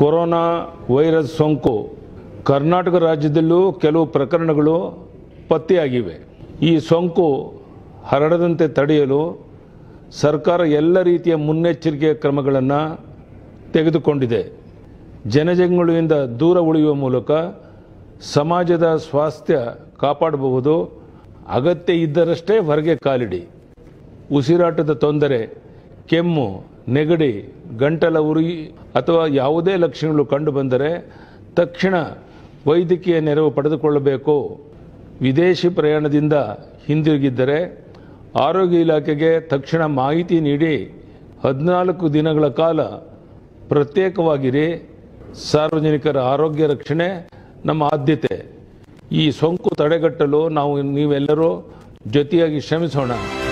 corona virus ಸೋಂಕು ಕರ್ನಾಟಕ ರಾಜ್ಯದಲ್ಲೂ ಕೆಲವು ಪ್ರಕರಣಗಳು ಪತ್ತೆಯಾಗಿವೆ ಈ ಸೋಂಕು ಹರಡದಂತೆ ತಡೆಯಲು ಸರ್ಕಾರ ಎಲ್ಲ ರೀತಿಯ ಮುನ್ನೆಚ್ಚರಿಕೆ ಕ್ರಮಗಳನ್ನು ತೆಗೆದುಕೊಂಡಿದೆ ಜನಜಂಗುಳಿಯಿಂದ ದೂರ ಉಳಿಯುವ ಮೂಲಕ ಸಮಾಜದ ಸ್ವಾಸ್ಥ್ಯ ಕಾಪಾಡಬಹುದು ಅಗತ್ಯ ಇದ್ದರಷ್ಟೇ ಹೊರಗೆ ಕಾಲಿಡಿ ಉಸಿರಾಟದ ತೊಂದರೆ ಕೆಮ್ಮು ನೆಗಡಿ ಗಂಟಲ ಉರಿ ಅಥವಾ ಯಾವುದೇ ಲಕ್ಷಣಗಳು ಕಂಡುಬಂದರೆ ತಕ್ಷಣ ವೈದ್ಯಕೀಯ ನೆರವು ಪಡೆದುಕೊಳ್ಳಬೇಕು ವಿದೇಶಿ ಪ್ರಯಾಣದಿಂದ ಹಿಂದಿರುಗಿದ್ದರೆ ಆರೋಗ್ಯ ಇಲಾಖೆಗೆ ತಕ್ಷಣ ಮಾಹಿತಿ ನೀಡಿ ಹದಿನಾಲ್ಕು ದಿನಗಳ ಕಾಲ ಪ್ರತ್ಯೇಕವಾಗಿರಿ ಸಾರ್ವಜನಿಕರ ಆರೋಗ್ಯ ರಕ್ಷಣೆ ನಮ್ಮ ಆದ್ಯತೆ ಈ ಸೋಂಕು ತಡೆಗಟ್ಟಲು ನಾವು ನೀವೆಲ್ಲರೂ ಜೊತೆಯಾಗಿ ಶ್ರಮಿಸೋಣ